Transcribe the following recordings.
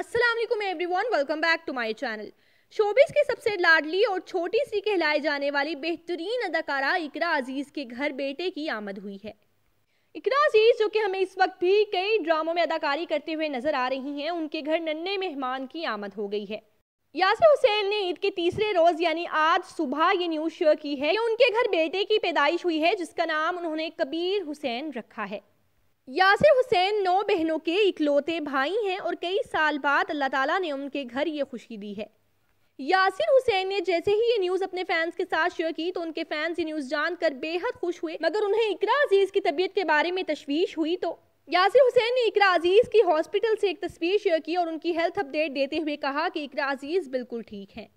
असलम वालेकुम everyone welcome back to my channel showbiz की सबसे लाडली और छोटी सी कहलाई जाने वाली बेहतरीन अदाकारा इकरा अजीज़ के घर बेटे की आमद हुई है इकरा अजीज़ जो कि हमें इस वक्त भी कई ड्रामों में अदाकारी करते हुए नज़र आ रही हैं उनके घर नन्हे मेहमान की आमद हो गई है यासर हुसैन ने ईद के तीसरे रोज़ यानी आज सुबह ये न्यूज़ शेयर की है कि उनके घर बेटे की पैदाइश हुई है जिसका नाम उन्होंने कबीर हुसैन रखा है यासिर हुसैन नौ बहनों के इकलौते भाई हैं और कई साल बाद अल्लाह ताला ने उनके घर ये खुशी दी है यासिर हुसैन ने जैसे ही ये न्यूज़ अपने फैंस के साथ शेयर की तो उनके फैंस ये न्यूज़ जानकर बेहद खुश हुए मगर उन्हें इकरा अजीज़ की तबीयत के बारे में तशवीश हुई तो यासिर हुसैन ने इकरा अजीज़ की हॉस्पिटल से एक तस्वीर शेयर की और उनकी हेल्थ अपडेट देते हुए कहा कि इकरा अजीज़ बिल्कुल ठीक हैं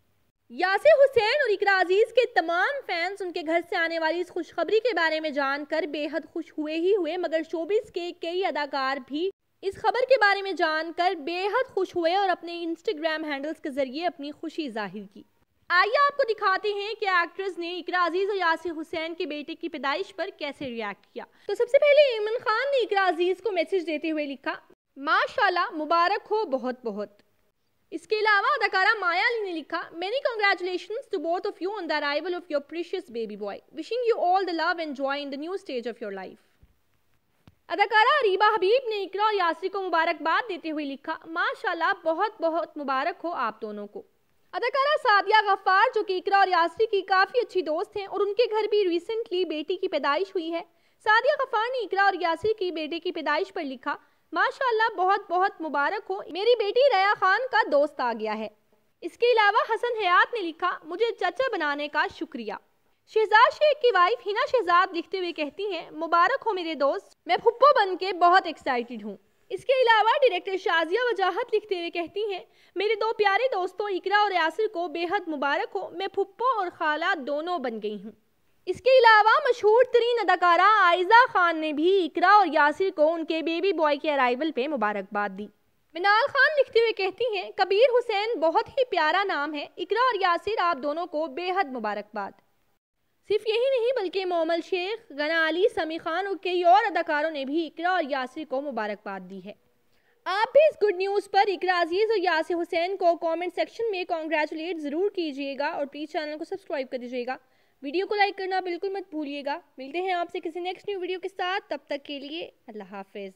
यासिर हुसैन और इकरा अजीज़ के तमाम फैंस उनके घर से आने वाली इस खुशखबरी के बारे में जानकर बेहद खुश हुए ही हुए मगर शोबिस के कई अदाकार भी इस खबर के बारे में जानकर बेहद खुश हुए और अपने इंस्टाग्राम हैंडल्स के जरिए अपनी खुशी जाहिर की आइए आपको दिखाते हैं कि एक्ट्रेस ने इकरा अजीज और यासिर हुसैन के बेटे की पैदाइश पर कैसे रिएक्ट किया तो सबसे पहले इमरान खान ने इकरा अजीज को मैसेज देते हुए लिखा माशाल्लाह मुबारक हो बहुत बहुत इसके अलावा अदाकारा माया ने लिखा many congratulation to both of you on the arrival of your precious baby boy wishing you all the love and joy in the new stage of your life अदाकारा अरीबा हबीब ने इकरा और यासी को मुबारकबाद देते हुए लिखा माशाल्लाह बहुत बहुत मुबारक हो आप दोनों को अदाकारा सादिया गफ्फार जो कि इकरा और यासी की काफ़ी अच्छी दोस्त हैं और उनके घर भी रिसेंटली बेटी की पैदाइश हुई है सादिया गफ्फार ने इकरा और यासी की बेटे की पैदाइश पर लिखा माशाल्लाह बहुत बहुत मुबारक हो मेरी बेटी रया खान का दोस्त आ गया है इसके अलावा हसन हयात ने लिखा मुझे चचा बनाने का शुक्रिया शहजाद शेख की वाइफ हिना शहजाद लिखते हुए कहती हैं मुबारक हो मेरे दोस्त मैं फुप्पो बन के बहुत एक्साइटेड हूँ इसके अलावा डायरेक्टर शाजिया वजाहत लिखते हुए कहती हैं मेरे दो प्यारे दोस्तों इकरा और यासिर को बेहद मुबारक हो मैं फुप्पो और खाला दोनों बन गई हूँ इसके अलावा मशहूर तरीन अदाकारा आयजा खान ने भी इकरा और यासिर को उनके बेबी बॉय के अराइवल पे मुबारकबाद दी मिनाल खान लिखते हुए कहती हैं कबीर हुसैन बहुत ही प्यारा नाम है इकरा और यासिर आप दोनों को बेहद मुबारकबाद सिर्फ यही नहीं बल्कि मोमल शेख गना अली समी खान और कई और अदाकारों ने भी इकरा और यासिर को मुबारकबाद दी है आप भी इस गुड न्यूज़ पर इकरा अजीज़ और यासिर हुसैन को कमेंट सेक्शन में कॉन्ग्रेचुलेट ज़रूर कीजिएगा और प्लीज़ चैनल को सब्सक्राइब कर दीजिएगा वीडियो को लाइक करना बिल्कुल मत भूलिएगा मिलते हैं आपसे किसी नेक्स्ट न्यू वीडियो के साथ तब तक के लिए अल्लाह हाफिज़